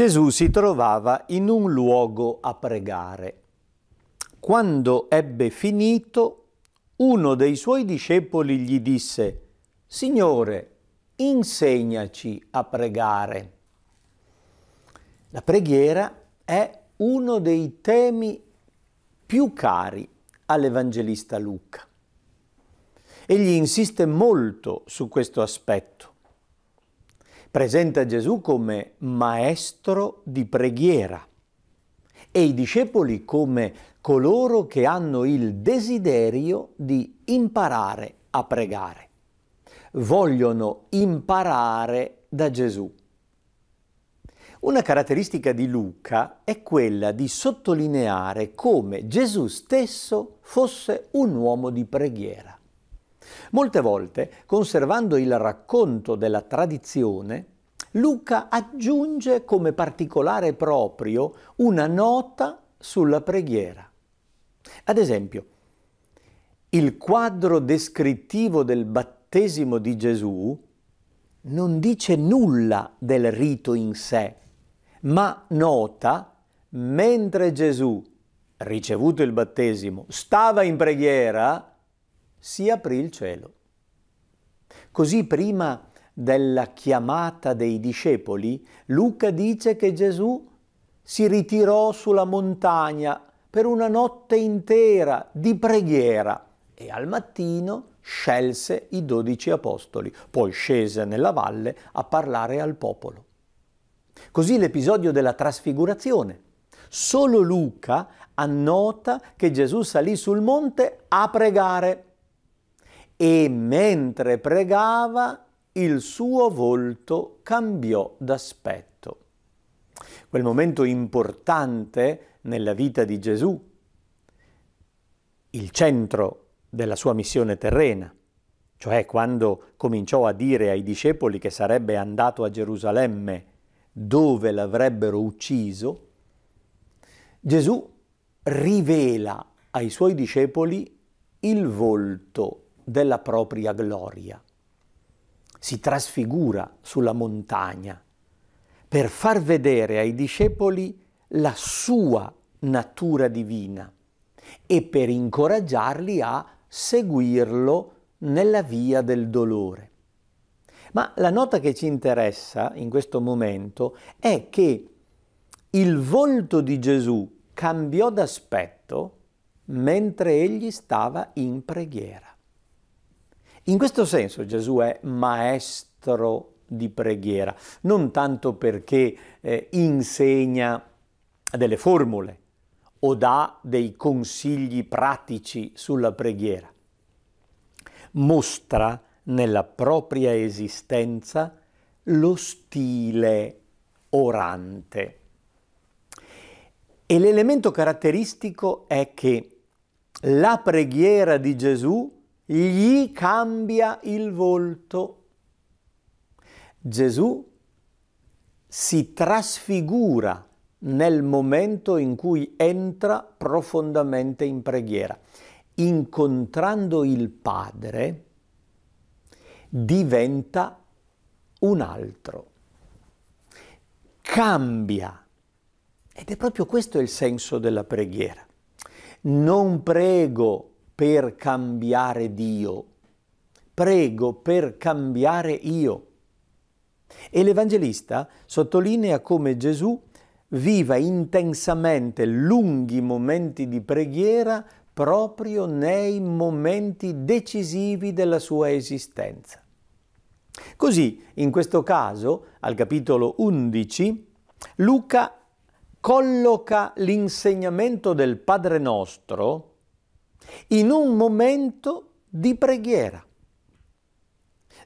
Gesù si trovava in un luogo a pregare. Quando ebbe finito, uno dei suoi discepoli gli disse, Signore, insegnaci a pregare. La preghiera è uno dei temi più cari all'Evangelista Luca. Egli insiste molto su questo aspetto presenta Gesù come maestro di preghiera e i discepoli come coloro che hanno il desiderio di imparare a pregare. Vogliono imparare da Gesù. Una caratteristica di Luca è quella di sottolineare come Gesù stesso fosse un uomo di preghiera. Molte volte, conservando il racconto della tradizione, Luca aggiunge come particolare proprio una nota sulla preghiera. Ad esempio, il quadro descrittivo del battesimo di Gesù non dice nulla del rito in sé, ma nota mentre Gesù, ricevuto il battesimo, stava in preghiera, si aprì il cielo. Così prima della chiamata dei discepoli, Luca dice che Gesù si ritirò sulla montagna per una notte intera di preghiera e al mattino scelse i dodici apostoli, poi scese nella valle a parlare al popolo. Così l'episodio della trasfigurazione. Solo Luca annota che Gesù salì sul monte a pregare e mentre pregava il suo volto cambiò d'aspetto. Quel momento importante nella vita di Gesù, il centro della sua missione terrena, cioè quando cominciò a dire ai discepoli che sarebbe andato a Gerusalemme dove l'avrebbero ucciso, Gesù rivela ai suoi discepoli il volto della propria gloria. Si trasfigura sulla montagna per far vedere ai discepoli la sua natura divina e per incoraggiarli a seguirlo nella via del dolore. Ma la nota che ci interessa in questo momento è che il volto di Gesù cambiò d'aspetto mentre egli stava in preghiera. In questo senso Gesù è maestro di preghiera, non tanto perché eh, insegna delle formule o dà dei consigli pratici sulla preghiera. Mostra nella propria esistenza lo stile orante. E l'elemento caratteristico è che la preghiera di Gesù gli cambia il volto. Gesù si trasfigura nel momento in cui entra profondamente in preghiera. Incontrando il Padre diventa un altro, cambia. Ed è proprio questo il senso della preghiera. Non prego per cambiare Dio, prego per cambiare io. E l'Evangelista sottolinea come Gesù viva intensamente lunghi momenti di preghiera proprio nei momenti decisivi della sua esistenza. Così, in questo caso, al capitolo 11, Luca colloca l'insegnamento del Padre nostro, in un momento di preghiera.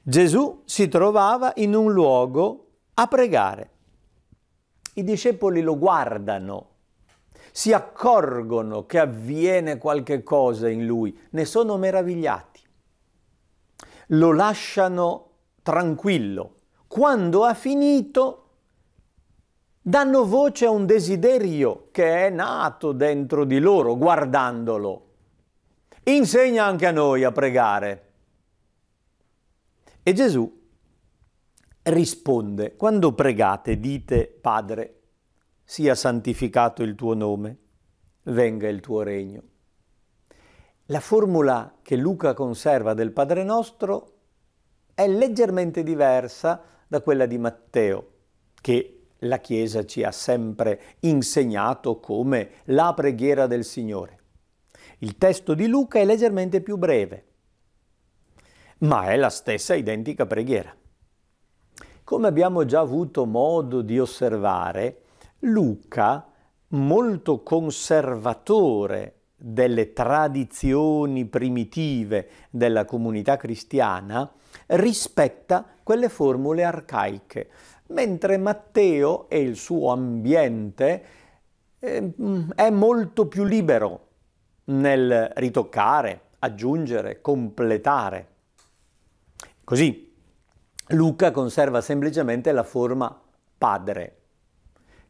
Gesù si trovava in un luogo a pregare. I discepoli lo guardano, si accorgono che avviene qualche cosa in lui, ne sono meravigliati. Lo lasciano tranquillo. Quando ha finito, danno voce a un desiderio che è nato dentro di loro guardandolo. Insegna anche a noi a pregare. E Gesù risponde, quando pregate dite, Padre, sia santificato il tuo nome, venga il tuo regno. La formula che Luca conserva del Padre nostro è leggermente diversa da quella di Matteo, che la Chiesa ci ha sempre insegnato come la preghiera del Signore. Il testo di Luca è leggermente più breve, ma è la stessa identica preghiera. Come abbiamo già avuto modo di osservare, Luca, molto conservatore delle tradizioni primitive della comunità cristiana, rispetta quelle formule arcaiche, mentre Matteo e il suo ambiente eh, è molto più libero nel ritoccare, aggiungere, completare. Così Luca conserva semplicemente la forma padre,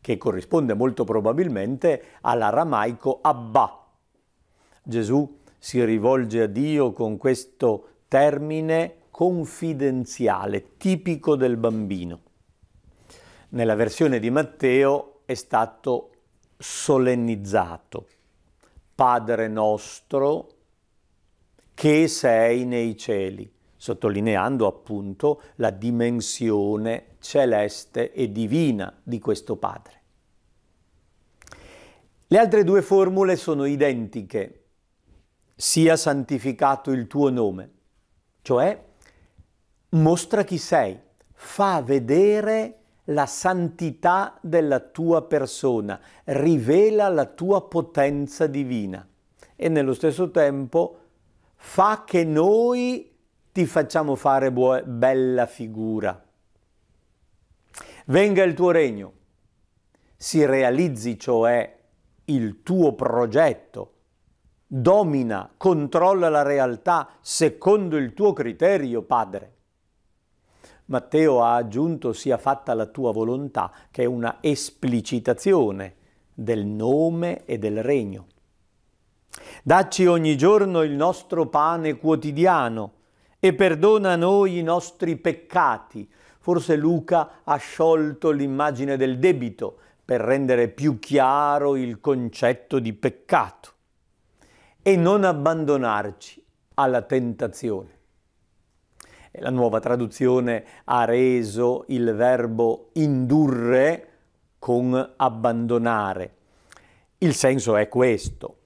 che corrisponde molto probabilmente all'aramaico Abba. Gesù si rivolge a Dio con questo termine confidenziale, tipico del bambino. Nella versione di Matteo è stato solennizzato. Padre nostro che sei nei cieli, sottolineando appunto la dimensione celeste e divina di questo Padre. Le altre due formule sono identiche, sia santificato il tuo nome, cioè mostra chi sei, fa vedere chi la santità della tua persona, rivela la tua potenza divina e nello stesso tempo fa che noi ti facciamo fare bella figura. Venga il tuo regno, si realizzi cioè il tuo progetto, domina, controlla la realtà secondo il tuo criterio, Padre. Matteo ha aggiunto sia fatta la tua volontà, che è una esplicitazione del nome e del regno. Dacci ogni giorno il nostro pane quotidiano e perdona a noi i nostri peccati. Forse Luca ha sciolto l'immagine del debito per rendere più chiaro il concetto di peccato e non abbandonarci alla tentazione la nuova traduzione ha reso il verbo indurre con abbandonare. Il senso è questo,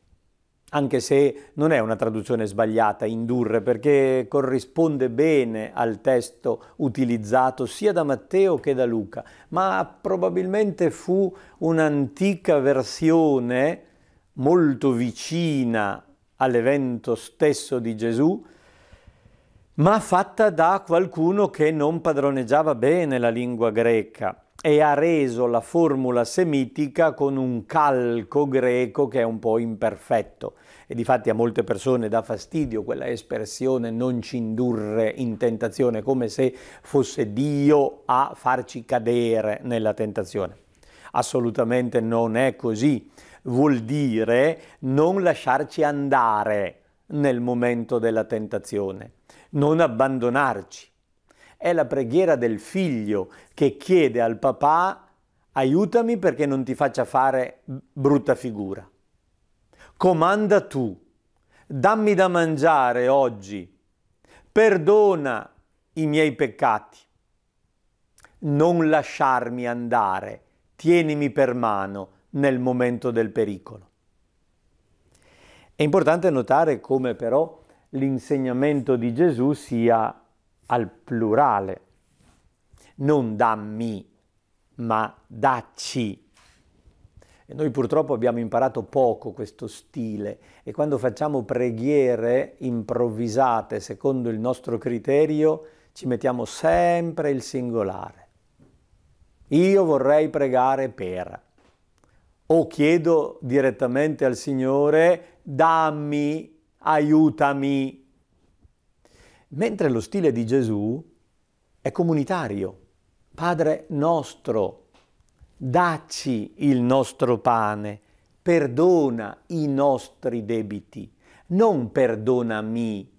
anche se non è una traduzione sbagliata indurre perché corrisponde bene al testo utilizzato sia da Matteo che da Luca, ma probabilmente fu un'antica versione molto vicina all'evento stesso di Gesù, ma fatta da qualcuno che non padroneggiava bene la lingua greca e ha reso la formula semitica con un calco greco che è un po' imperfetto. E difatti a molte persone dà fastidio quella espressione non ci indurre in tentazione, come se fosse Dio a farci cadere nella tentazione. Assolutamente non è così. Vuol dire non lasciarci andare nel momento della tentazione non abbandonarci. È la preghiera del figlio che chiede al papà aiutami perché non ti faccia fare brutta figura. Comanda tu, dammi da mangiare oggi, perdona i miei peccati, non lasciarmi andare, tienimi per mano nel momento del pericolo. È importante notare come però l'insegnamento di Gesù sia al plurale. Non dammi, ma dacci. E noi purtroppo abbiamo imparato poco questo stile e quando facciamo preghiere improvvisate secondo il nostro criterio ci mettiamo sempre il singolare. Io vorrei pregare per. O chiedo direttamente al Signore, dammi aiutami. Mentre lo stile di Gesù è comunitario. Padre nostro, dacci il nostro pane, perdona i nostri debiti, non perdonami.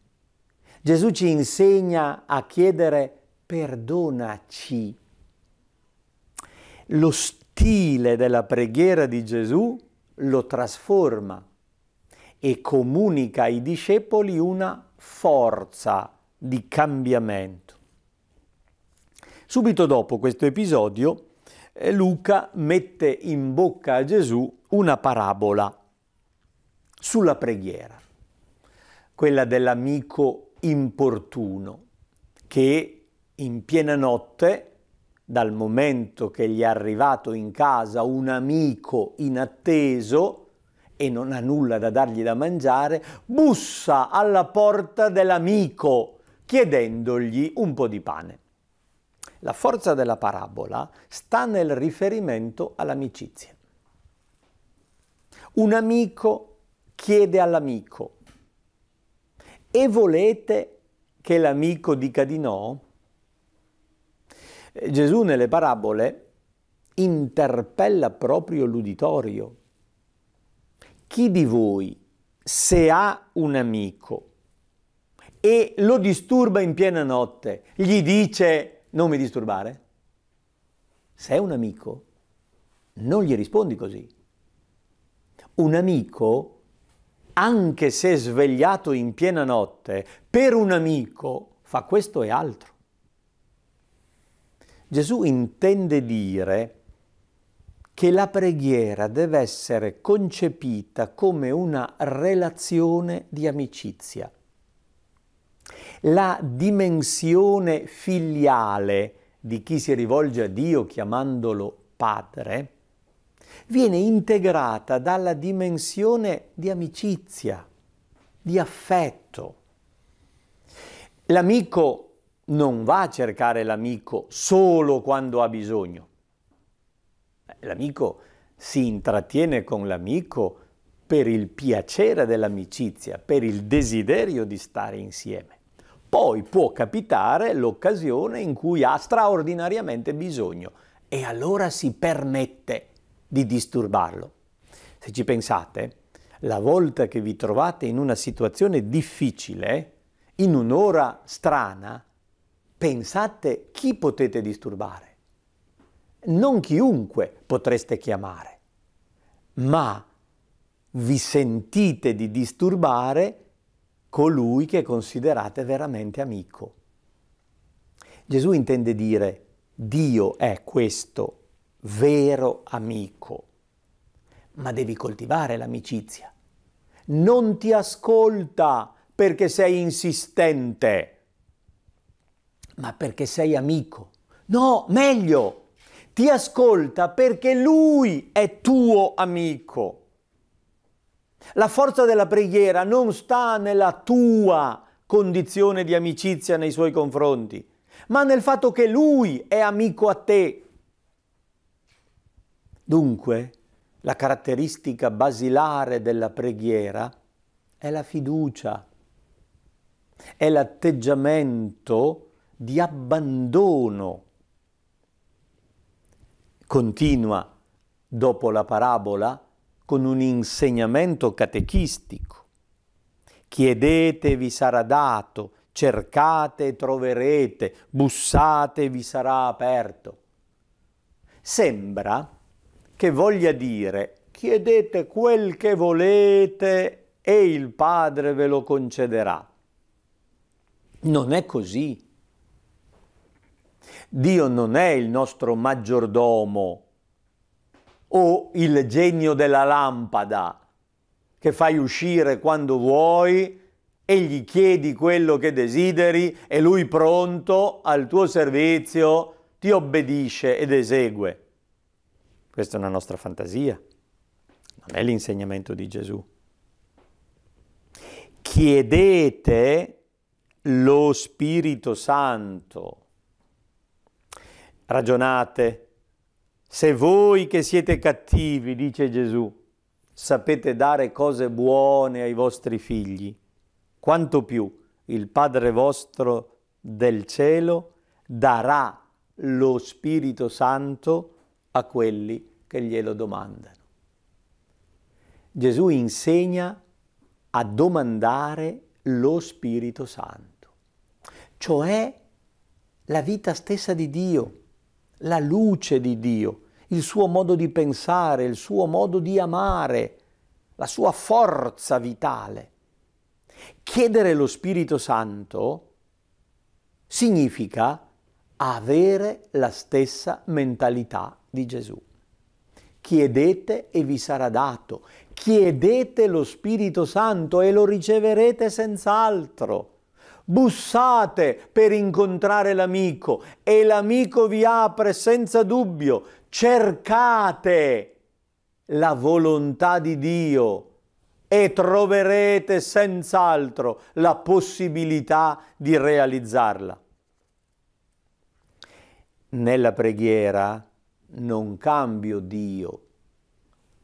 Gesù ci insegna a chiedere perdonaci. Lo stile della preghiera di Gesù lo trasforma e comunica ai discepoli una forza di cambiamento. Subito dopo questo episodio, eh, Luca mette in bocca a Gesù una parabola sulla preghiera, quella dell'amico importuno che in piena notte, dal momento che gli è arrivato in casa un amico inatteso, e non ha nulla da dargli da mangiare, bussa alla porta dell'amico chiedendogli un po' di pane. La forza della parabola sta nel riferimento all'amicizia. Un amico chiede all'amico e volete che l'amico dica di no? Gesù nelle parabole interpella proprio l'uditorio chi di voi, se ha un amico e lo disturba in piena notte, gli dice non mi disturbare? Se è un amico, non gli rispondi così. Un amico, anche se svegliato in piena notte, per un amico fa questo e altro. Gesù intende dire che la preghiera deve essere concepita come una relazione di amicizia. La dimensione filiale di chi si rivolge a Dio chiamandolo Padre viene integrata dalla dimensione di amicizia, di affetto. L'amico non va a cercare l'amico solo quando ha bisogno l'amico si intrattiene con l'amico per il piacere dell'amicizia, per il desiderio di stare insieme. Poi può capitare l'occasione in cui ha straordinariamente bisogno e allora si permette di disturbarlo. Se ci pensate, la volta che vi trovate in una situazione difficile, in un'ora strana, pensate chi potete disturbare non chiunque potreste chiamare, ma vi sentite di disturbare colui che considerate veramente amico. Gesù intende dire Dio è questo vero amico, ma devi coltivare l'amicizia. Non ti ascolta perché sei insistente, ma perché sei amico. No, meglio, ti ascolta perché lui è tuo amico. La forza della preghiera non sta nella tua condizione di amicizia nei suoi confronti, ma nel fatto che lui è amico a te. Dunque, la caratteristica basilare della preghiera è la fiducia, è l'atteggiamento di abbandono Continua dopo la parabola con un insegnamento catechistico. Chiedete vi sarà dato, cercate troverete, bussate vi sarà aperto. Sembra che voglia dire chiedete quel che volete e il Padre ve lo concederà. Non è così. Dio non è il nostro maggiordomo o il genio della lampada che fai uscire quando vuoi e gli chiedi quello che desideri e lui pronto al tuo servizio ti obbedisce ed esegue. Questa è una nostra fantasia, non è l'insegnamento di Gesù. Chiedete lo Spirito Santo Ragionate. Se voi che siete cattivi, dice Gesù, sapete dare cose buone ai vostri figli, quanto più il Padre vostro del cielo darà lo Spirito Santo a quelli che glielo domandano. Gesù insegna a domandare lo Spirito Santo, cioè la vita stessa di Dio la luce di Dio, il suo modo di pensare, il suo modo di amare, la sua forza vitale. Chiedere lo Spirito Santo significa avere la stessa mentalità di Gesù. Chiedete e vi sarà dato. Chiedete lo Spirito Santo e lo riceverete senz'altro bussate per incontrare l'amico e l'amico vi apre senza dubbio, cercate la volontà di Dio e troverete senz'altro la possibilità di realizzarla. Nella preghiera non cambio Dio,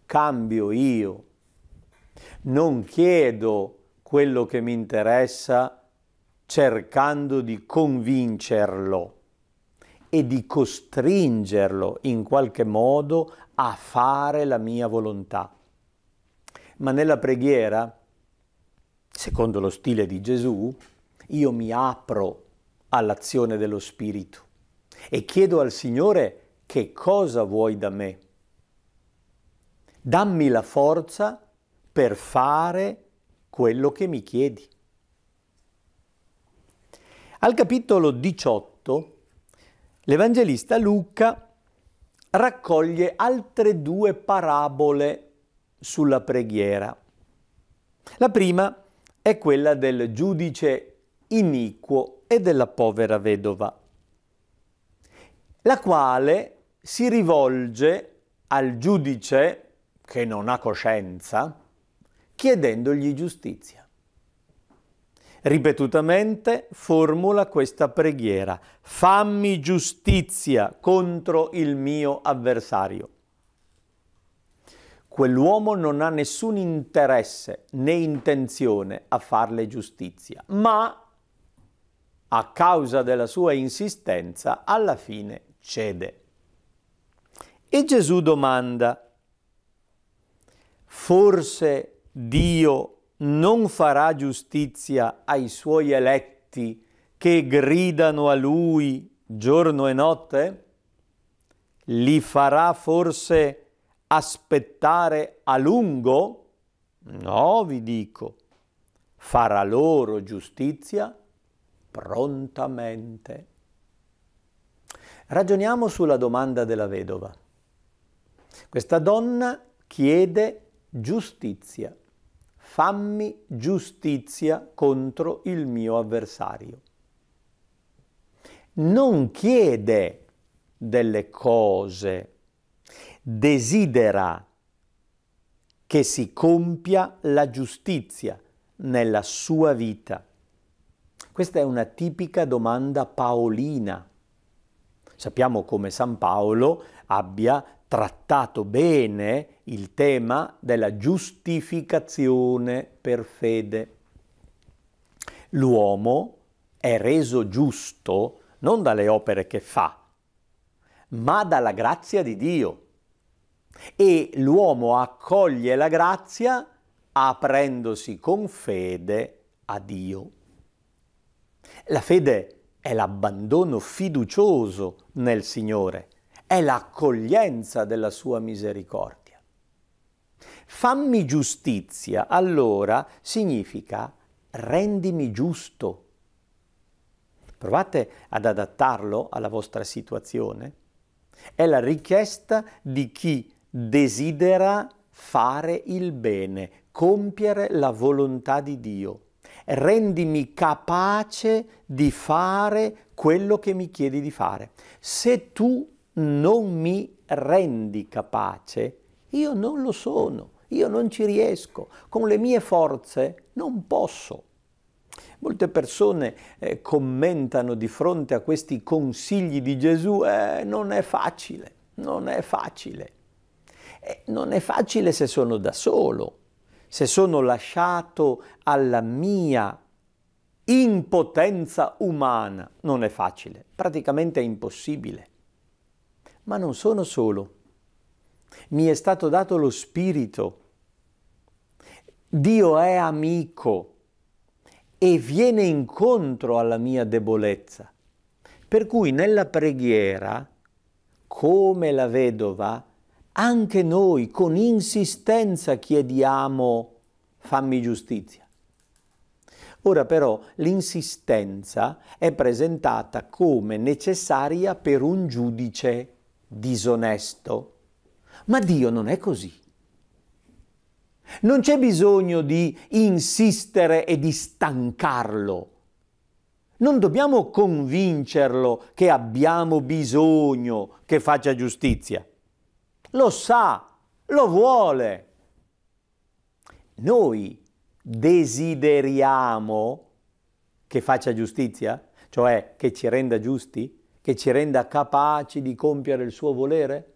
cambio io. Non chiedo quello che mi interessa cercando di convincerlo e di costringerlo in qualche modo a fare la mia volontà. Ma nella preghiera, secondo lo stile di Gesù, io mi apro all'azione dello Spirito e chiedo al Signore che cosa vuoi da me. Dammi la forza per fare quello che mi chiedi. Al capitolo 18 l'Evangelista Luca raccoglie altre due parabole sulla preghiera. La prima è quella del giudice iniquo e della povera vedova, la quale si rivolge al giudice che non ha coscienza chiedendogli giustizia ripetutamente formula questa preghiera. Fammi giustizia contro il mio avversario. Quell'uomo non ha nessun interesse né intenzione a farle giustizia, ma a causa della sua insistenza alla fine cede. E Gesù domanda, forse Dio non farà giustizia ai suoi eletti che gridano a lui giorno e notte? Li farà forse aspettare a lungo? No, vi dico, farà loro giustizia prontamente. Ragioniamo sulla domanda della vedova. Questa donna chiede giustizia fammi giustizia contro il mio avversario. Non chiede delle cose, desidera che si compia la giustizia nella sua vita. Questa è una tipica domanda paolina. Sappiamo come San Paolo abbia trattato bene il tema della giustificazione per fede. L'uomo è reso giusto non dalle opere che fa, ma dalla grazia di Dio. E l'uomo accoglie la grazia aprendosi con fede a Dio. La fede è l'abbandono fiducioso nel Signore è l'accoglienza della sua misericordia. Fammi giustizia, allora, significa rendimi giusto. Provate ad adattarlo alla vostra situazione. È la richiesta di chi desidera fare il bene, compiere la volontà di Dio. Rendimi capace di fare quello che mi chiedi di fare. Se tu non mi rendi capace, io non lo sono, io non ci riesco, con le mie forze non posso. Molte persone eh, commentano di fronte a questi consigli di Gesù, eh, non è facile, non è facile. Eh, non è facile se sono da solo, se sono lasciato alla mia impotenza umana, non è facile, praticamente è impossibile ma non sono solo. Mi è stato dato lo Spirito. Dio è amico e viene incontro alla mia debolezza. Per cui nella preghiera, come la vedova, anche noi con insistenza chiediamo fammi giustizia. Ora però l'insistenza è presentata come necessaria per un giudice disonesto, ma Dio non è così. Non c'è bisogno di insistere e di stancarlo. Non dobbiamo convincerlo che abbiamo bisogno che faccia giustizia. Lo sa, lo vuole. Noi desideriamo che faccia giustizia, cioè che ci renda giusti? che ci renda capaci di compiere il suo volere?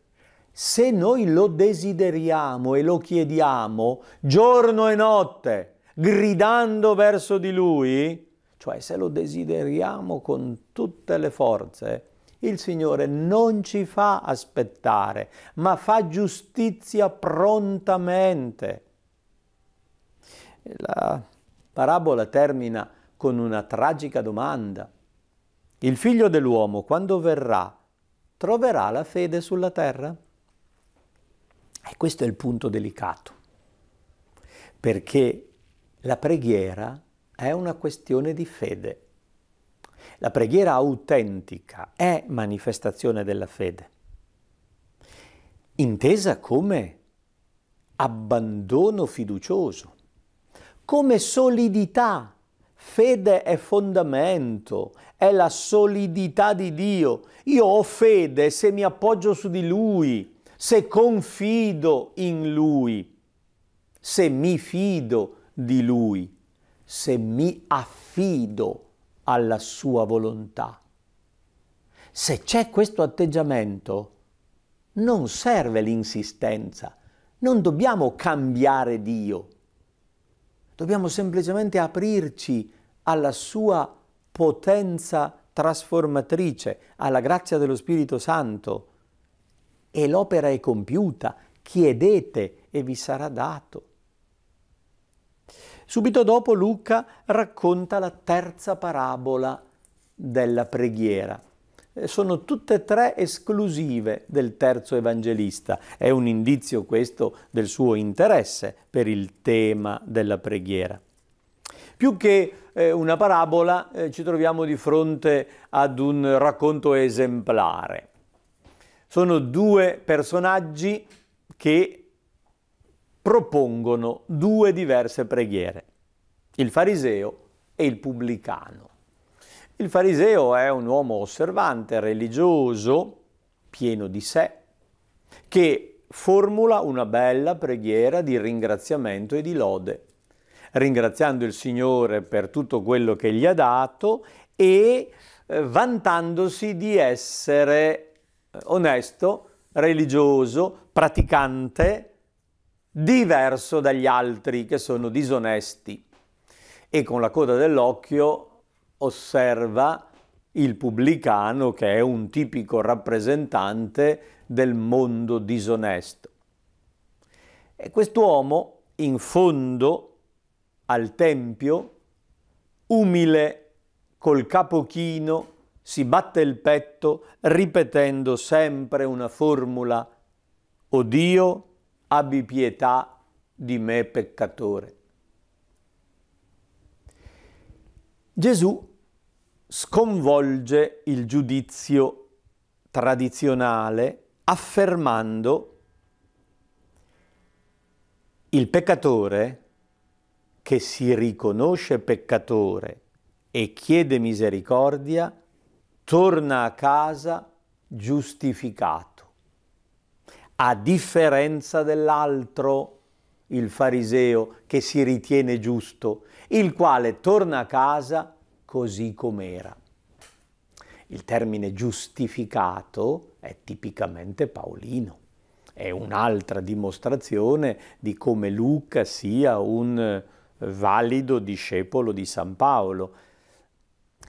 Se noi lo desideriamo e lo chiediamo giorno e notte, gridando verso di Lui, cioè se lo desideriamo con tutte le forze, il Signore non ci fa aspettare, ma fa giustizia prontamente. La parabola termina con una tragica domanda. Il figlio dell'uomo, quando verrà, troverà la fede sulla terra? E questo è il punto delicato, perché la preghiera è una questione di fede. La preghiera autentica è manifestazione della fede, intesa come abbandono fiducioso, come solidità Fede è fondamento, è la solidità di Dio. Io ho fede se mi appoggio su di Lui, se confido in Lui, se mi fido di Lui, se mi affido alla Sua volontà. Se c'è questo atteggiamento, non serve l'insistenza, non dobbiamo cambiare Dio Dobbiamo semplicemente aprirci alla sua potenza trasformatrice, alla grazia dello Spirito Santo. E l'opera è compiuta. Chiedete e vi sarà dato. Subito dopo Luca racconta la terza parabola della preghiera. Eh, sono tutte e tre esclusive del terzo evangelista. È un indizio questo del suo interesse per il tema della preghiera. Più che eh, una parabola eh, ci troviamo di fronte ad un racconto esemplare. Sono due personaggi che propongono due diverse preghiere, il fariseo e il pubblicano. Il fariseo è un uomo osservante, religioso, pieno di sé, che formula una bella preghiera di ringraziamento e di lode, ringraziando il Signore per tutto quello che gli ha dato e eh, vantandosi di essere eh, onesto, religioso, praticante, diverso dagli altri che sono disonesti e con la coda dell'occhio osserva il pubblicano che è un tipico rappresentante del mondo disonesto. E quest'uomo, in fondo al tempio, umile, col capo chino, si batte il petto ripetendo sempre una formula O Dio, abbi pietà di me peccatore. Gesù sconvolge il giudizio tradizionale affermando il peccatore che si riconosce peccatore e chiede misericordia torna a casa giustificato, a differenza dell'altro, il fariseo che si ritiene giusto, il quale torna a casa giustificato così com'era. Il termine giustificato è tipicamente paolino. È un'altra dimostrazione di come Luca sia un eh, valido discepolo di San Paolo,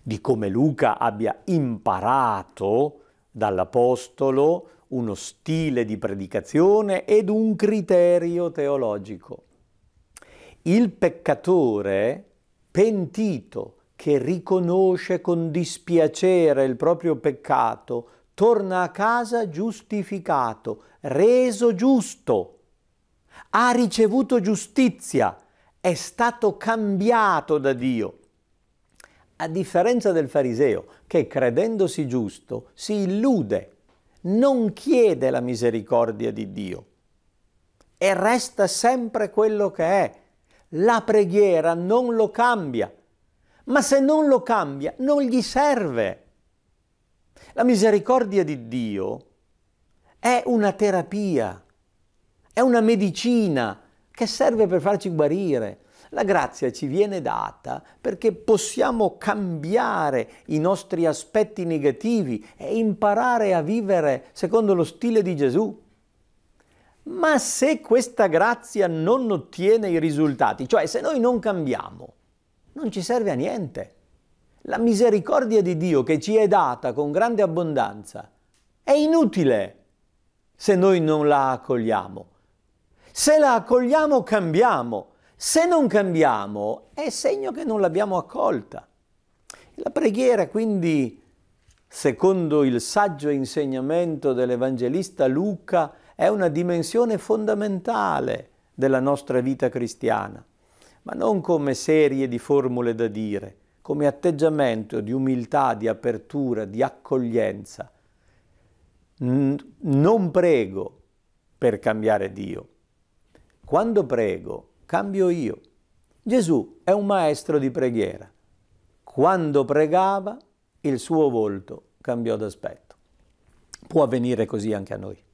di come Luca abbia imparato dall'Apostolo uno stile di predicazione ed un criterio teologico. Il peccatore pentito che riconosce con dispiacere il proprio peccato, torna a casa giustificato, reso giusto, ha ricevuto giustizia, è stato cambiato da Dio. A differenza del fariseo, che credendosi giusto si illude, non chiede la misericordia di Dio e resta sempre quello che è. La preghiera non lo cambia ma se non lo cambia non gli serve. La misericordia di Dio è una terapia, è una medicina che serve per farci guarire. La grazia ci viene data perché possiamo cambiare i nostri aspetti negativi e imparare a vivere secondo lo stile di Gesù. Ma se questa grazia non ottiene i risultati, cioè se noi non cambiamo, non ci serve a niente. La misericordia di Dio che ci è data con grande abbondanza è inutile se noi non la accogliamo. Se la accogliamo cambiamo, se non cambiamo è segno che non l'abbiamo accolta. La preghiera quindi, secondo il saggio insegnamento dell'Evangelista Luca, è una dimensione fondamentale della nostra vita cristiana ma non come serie di formule da dire, come atteggiamento di umiltà, di apertura, di accoglienza. Non prego per cambiare Dio. Quando prego, cambio io. Gesù è un maestro di preghiera. Quando pregava, il suo volto cambiò d'aspetto. Può avvenire così anche a noi.